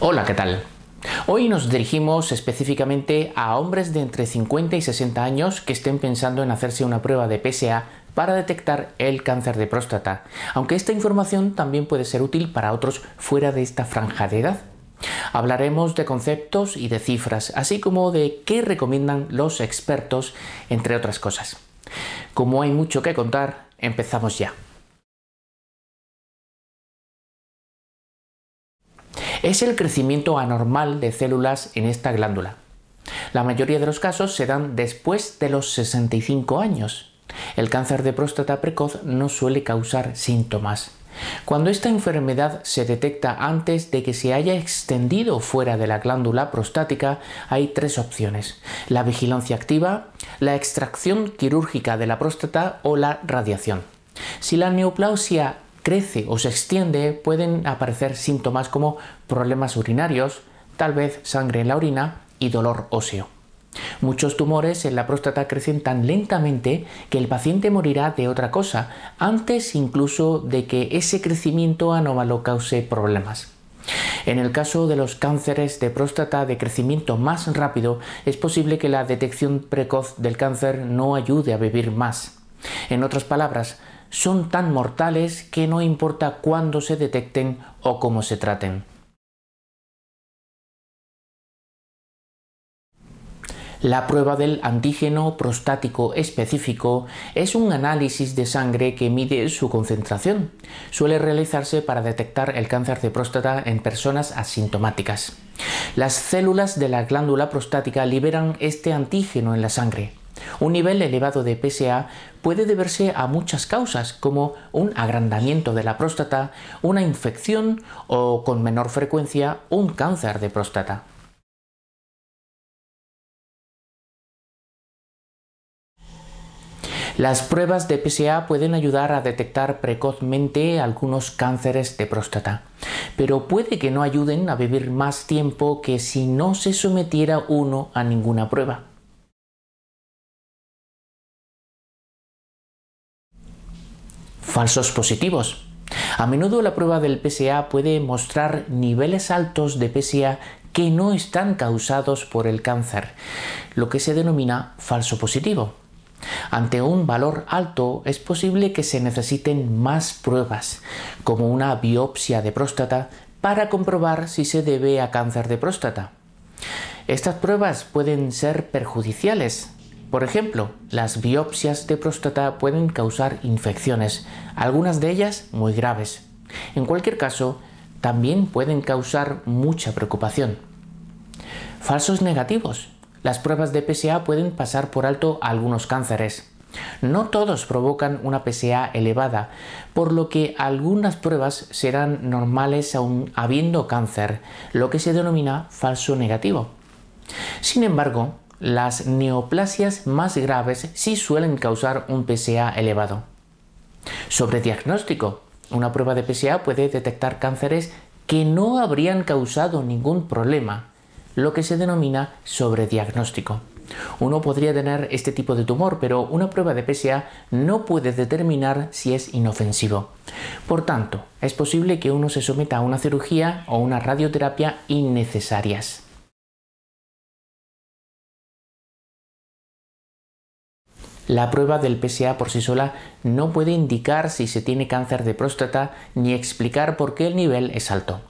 Hola, ¿qué tal? Hoy nos dirigimos específicamente a hombres de entre 50 y 60 años que estén pensando en hacerse una prueba de PSA para detectar el cáncer de próstata, aunque esta información también puede ser útil para otros fuera de esta franja de edad. Hablaremos de conceptos y de cifras, así como de qué recomiendan los expertos, entre otras cosas. Como hay mucho que contar, empezamos ya. es el crecimiento anormal de células en esta glándula. La mayoría de los casos se dan después de los 65 años. El cáncer de próstata precoz no suele causar síntomas. Cuando esta enfermedad se detecta antes de que se haya extendido fuera de la glándula prostática, hay tres opciones. La vigilancia activa, la extracción quirúrgica de la próstata o la radiación. Si la neoplasia crece o se extiende pueden aparecer síntomas como problemas urinarios, tal vez sangre en la orina y dolor óseo. Muchos tumores en la próstata crecen tan lentamente que el paciente morirá de otra cosa, antes incluso de que ese crecimiento anómalo cause problemas. En el caso de los cánceres de próstata de crecimiento más rápido, es posible que la detección precoz del cáncer no ayude a vivir más. En otras palabras, son tan mortales que no importa cuándo se detecten o cómo se traten. La prueba del antígeno prostático específico es un análisis de sangre que mide su concentración. Suele realizarse para detectar el cáncer de próstata en personas asintomáticas. Las células de la glándula prostática liberan este antígeno en la sangre. Un nivel elevado de PSA puede deberse a muchas causas, como un agrandamiento de la próstata, una infección o, con menor frecuencia, un cáncer de próstata. Las pruebas de PSA pueden ayudar a detectar precozmente algunos cánceres de próstata, pero puede que no ayuden a vivir más tiempo que si no se sometiera uno a ninguna prueba. falsos positivos. A menudo la prueba del PSA puede mostrar niveles altos de PSA que no están causados por el cáncer, lo que se denomina falso positivo. Ante un valor alto es posible que se necesiten más pruebas, como una biopsia de próstata, para comprobar si se debe a cáncer de próstata. Estas pruebas pueden ser perjudiciales, por ejemplo, las biopsias de próstata pueden causar infecciones, algunas de ellas muy graves. En cualquier caso, también pueden causar mucha preocupación. Falsos negativos. Las pruebas de PSA pueden pasar por alto algunos cánceres. No todos provocan una PSA elevada, por lo que algunas pruebas serán normales aún habiendo cáncer, lo que se denomina falso negativo. Sin embargo, las neoplasias más graves sí suelen causar un PSA elevado. Sobre diagnóstico, una prueba de PSA puede detectar cánceres que no habrían causado ningún problema, lo que se denomina sobrediagnóstico. Uno podría tener este tipo de tumor, pero una prueba de PSA no puede determinar si es inofensivo. Por tanto, es posible que uno se someta a una cirugía o una radioterapia innecesarias. La prueba del PSA por sí sola no puede indicar si se tiene cáncer de próstata ni explicar por qué el nivel es alto.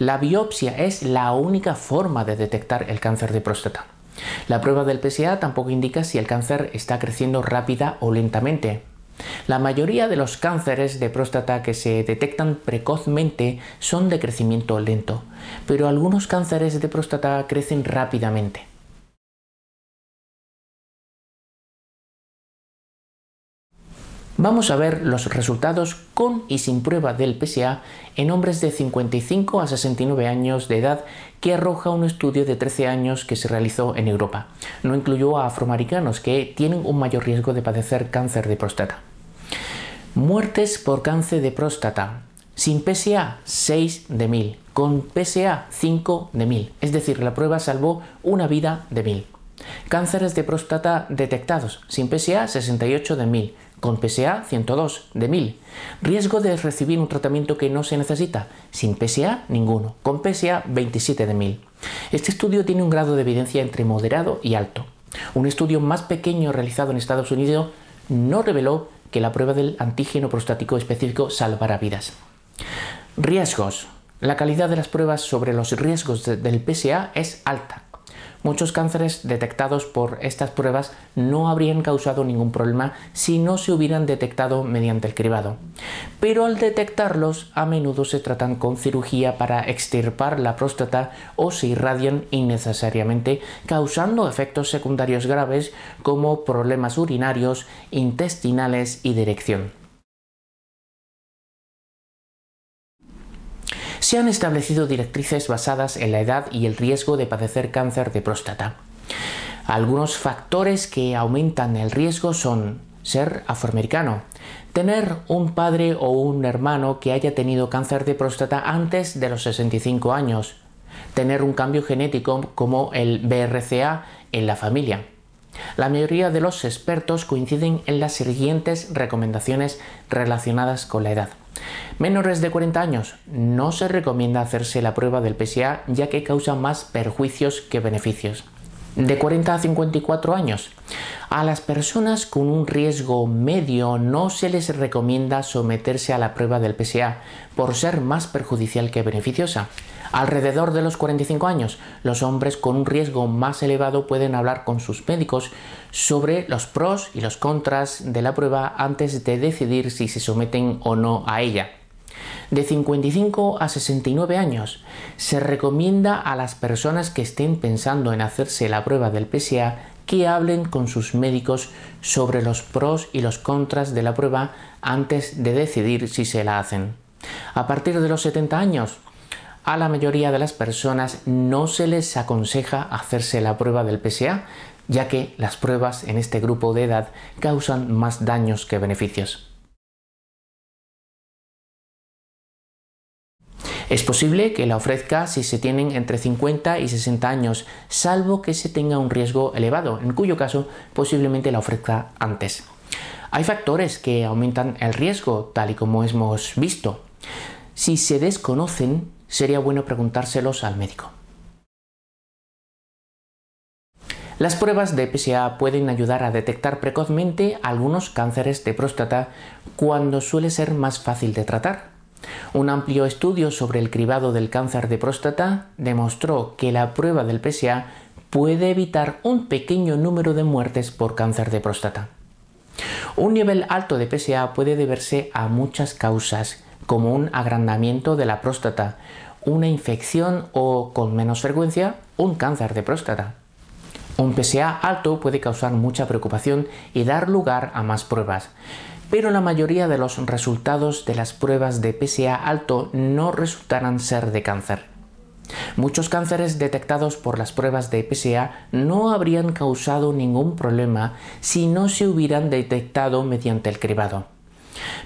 La biopsia es la única forma de detectar el cáncer de próstata. La prueba del PSA tampoco indica si el cáncer está creciendo rápida o lentamente. La mayoría de los cánceres de próstata que se detectan precozmente son de crecimiento lento, pero algunos cánceres de próstata crecen rápidamente. Vamos a ver los resultados con y sin prueba del PSA en hombres de 55 a 69 años de edad que arroja un estudio de 13 años que se realizó en Europa. No incluyó a afroamericanos que tienen un mayor riesgo de padecer cáncer de próstata. Muertes por cáncer de próstata. Sin PSA, 6 de 1000. Con PSA, 5 de 1000. Es decir, la prueba salvó una vida de 1000. Cánceres de próstata detectados. Sin PSA, 68 de 1000 con PSA 102 de 1000. Riesgo de recibir un tratamiento que no se necesita, sin PSA ninguno, con PSA 27 de 1000. Este estudio tiene un grado de evidencia entre moderado y alto. Un estudio más pequeño realizado en Estados Unidos no reveló que la prueba del antígeno prostático específico salvará vidas. Riesgos. La calidad de las pruebas sobre los riesgos del PSA es alta, Muchos cánceres detectados por estas pruebas no habrían causado ningún problema si no se hubieran detectado mediante el cribado. Pero al detectarlos, a menudo se tratan con cirugía para extirpar la próstata o se irradian innecesariamente, causando efectos secundarios graves como problemas urinarios, intestinales y de erección. se han establecido directrices basadas en la edad y el riesgo de padecer cáncer de próstata. Algunos factores que aumentan el riesgo son ser afroamericano, tener un padre o un hermano que haya tenido cáncer de próstata antes de los 65 años, tener un cambio genético como el BRCA en la familia. La mayoría de los expertos coinciden en las siguientes recomendaciones relacionadas con la edad. Menores de 40 años, no se recomienda hacerse la prueba del PSA ya que causa más perjuicios que beneficios. De 40 a 54 años, a las personas con un riesgo medio no se les recomienda someterse a la prueba del PSA por ser más perjudicial que beneficiosa. Alrededor de los 45 años, los hombres con un riesgo más elevado pueden hablar con sus médicos sobre los pros y los contras de la prueba antes de decidir si se someten o no a ella. De 55 a 69 años, se recomienda a las personas que estén pensando en hacerse la prueba del PSA que hablen con sus médicos sobre los pros y los contras de la prueba antes de decidir si se la hacen. A partir de los 70 años, a la mayoría de las personas no se les aconseja hacerse la prueba del PSA, ya que las pruebas en este grupo de edad causan más daños que beneficios. Es posible que la ofrezca si se tienen entre 50 y 60 años, salvo que se tenga un riesgo elevado, en cuyo caso posiblemente la ofrezca antes. Hay factores que aumentan el riesgo, tal y como hemos visto. Si se desconocen, sería bueno preguntárselos al médico. Las pruebas de PSA pueden ayudar a detectar precozmente algunos cánceres de próstata cuando suele ser más fácil de tratar. Un amplio estudio sobre el cribado del cáncer de próstata demostró que la prueba del PSA puede evitar un pequeño número de muertes por cáncer de próstata. Un nivel alto de PSA puede deberse a muchas causas, como un agrandamiento de la próstata, una infección o, con menos frecuencia, un cáncer de próstata. Un PSA alto puede causar mucha preocupación y dar lugar a más pruebas, pero la mayoría de los resultados de las pruebas de PSA alto no resultarán ser de cáncer. Muchos cánceres detectados por las pruebas de PSA no habrían causado ningún problema si no se hubieran detectado mediante el cribado.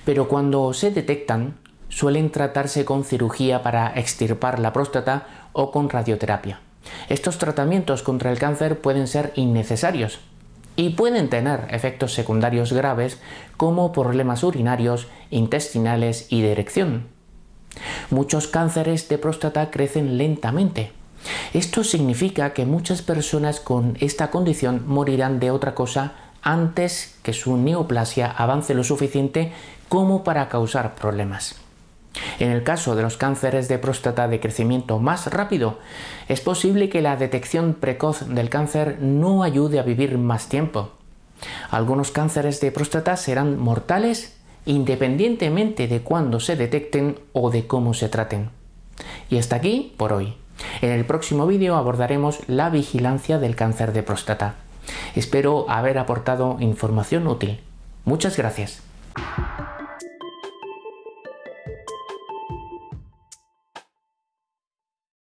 Pero cuando se detectan, suelen tratarse con cirugía para extirpar la próstata o con radioterapia. Estos tratamientos contra el cáncer pueden ser innecesarios y pueden tener efectos secundarios graves como problemas urinarios, intestinales y de erección. Muchos cánceres de próstata crecen lentamente. Esto significa que muchas personas con esta condición morirán de otra cosa antes que su neoplasia avance lo suficiente como para causar problemas. En el caso de los cánceres de próstata de crecimiento más rápido, es posible que la detección precoz del cáncer no ayude a vivir más tiempo. Algunos cánceres de próstata serán mortales independientemente de cuándo se detecten o de cómo se traten. Y hasta aquí por hoy. En el próximo vídeo abordaremos la vigilancia del cáncer de próstata. Espero haber aportado información útil. Muchas gracias.